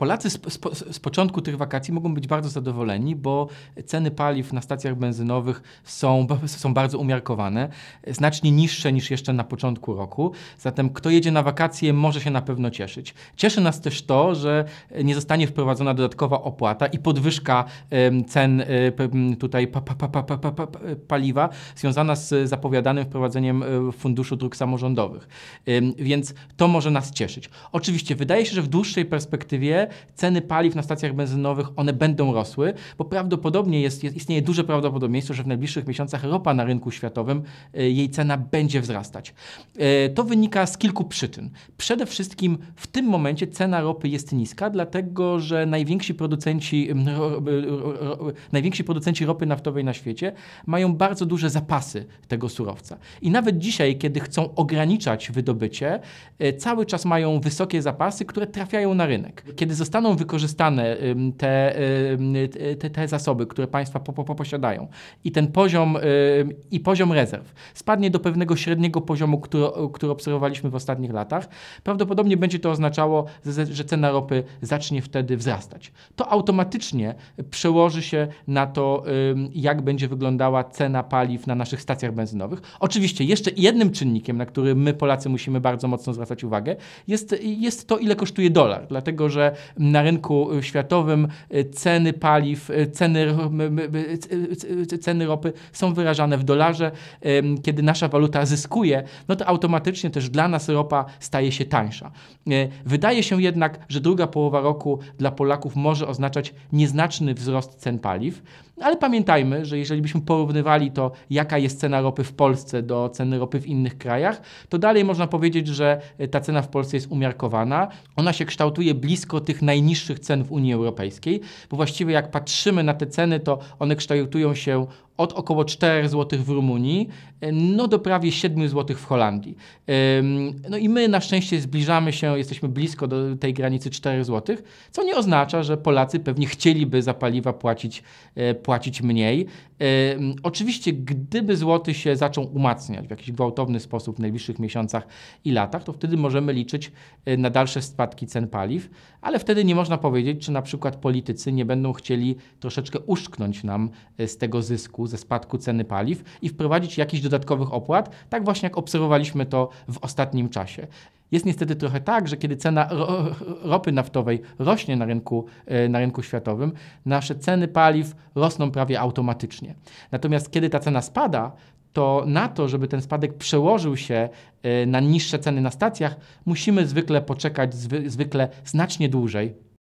Polacy z, z, z, początku tych wakacji mogą być bardzo zadowoleni, bo ceny paliw na stacjach benzynowych są, są bardzo umiarkowane, znacznie niższe niż jeszcze na początku roku. Zatem kto jedzie na wakacje, może się na pewno cieszyć. Cieszy nas też to, że nie zostanie wprowadzona dodatkowa opłata i podwyżka cen e, tutaj pa, pa, pa, paliwa związana z zapowiadanym wprowadzeniem e, Funduszu Dróg Samorządowych. Więc to może nas cieszyć. Oczywiście wydaje się, że w dłuższej perspektywie ceny paliw na stacjach benzynowych, one będą rosły, bo prawdopodobnie jest, jest istnieje duże prawdopodobieństwo, że w najbliższych miesiącach ropa na rynku światowym, e, jej cena będzie wzrastać. E, to wynika z kilku przyczyn. Przede wszystkim w tym momencie cena ropy jest niska, dlatego że najwięksi producenci, ro, ro, ro, najwięksi producenci ropy naftowej na świecie mają bardzo duże zapasy tego surowca. I nawet dzisiaj, kiedy chcą ograniczać wydobycie, e, cały czas mają wysokie zapasy, które trafiają na rynek. Kiedy zostaną wykorzystane te, te, te zasoby, które państwa po, po, posiadają i ten poziom, i poziom rezerw spadnie do pewnego średniego poziomu, który, który obserwowaliśmy w ostatnich latach, prawdopodobnie będzie to oznaczało, że cena ropy zacznie wtedy wzrastać. To automatycznie przełoży się na to, jak będzie wyglądała cena paliw na naszych stacjach benzynowych. Oczywiście jeszcze jednym czynnikiem, na który my Polacy musimy bardzo mocno zwracać uwagę, jest, jest to, ile kosztuje dolar, dlatego że na rynku y, światowym y, ceny paliw, y, ceny, ceny ropy są wyrażane w dolarze. Kiedy nasza waluta zyskuje, no to automatycznie też dla nas ropa staje się tańsza. Wydaje się jednak, że druga połowa roku dla Polaków może oznaczać nieznaczny wzrost cen paliw, ale pamiętajmy, że jeżeli byśmy porównywali to, jaka jest cena ropy w Polsce do ceny ropy w innych krajach, to dalej można powiedzieć, że ta cena w Polsce jest umiarkowana. Ona się kształtuje blisko tych tych najniższych cen w Unii Europejskiej, bo właściwie jak patrzymy na te ceny, to one kształtują się od około 4 zł w Rumunii, e, no do prawie 7 zł w Holandii. No i my na szczęście zbliżamy się, jesteśmy blisko do tej granicy 4 zł, co nie oznacza, że Polacy pewnie chcieliby za paliwa płacić, e, płacić mniej. Oczywiście, gdyby złoty się zaczął umacniać w jakiś gwałtowny sposób w najbliższych miesiącach i latach, to wtedy możemy liczyć e, na dalsze spadki cen paliw, ale wtedy nie można powiedzieć, czy na przykład politycy nie będą chcieli troszeczkę uszknąć nam z tego zysku ze spadku ceny paliw i wprowadzić jakichś dodatkowych opłat, tak właśnie jak obserwowaliśmy to w ostatnim czasie. Jest niestety trochę tak, że kiedy cena ropy naftowej rośnie na rynku, e, na rynku światowym, nasze ceny paliw rosną prawie automatycznie. Natomiast kiedy ta cena spada, to na to, żeby ten spadek przełożył się e, na niższe ceny na stacjach, musimy zwykle poczekać zwykle znacznie dłużej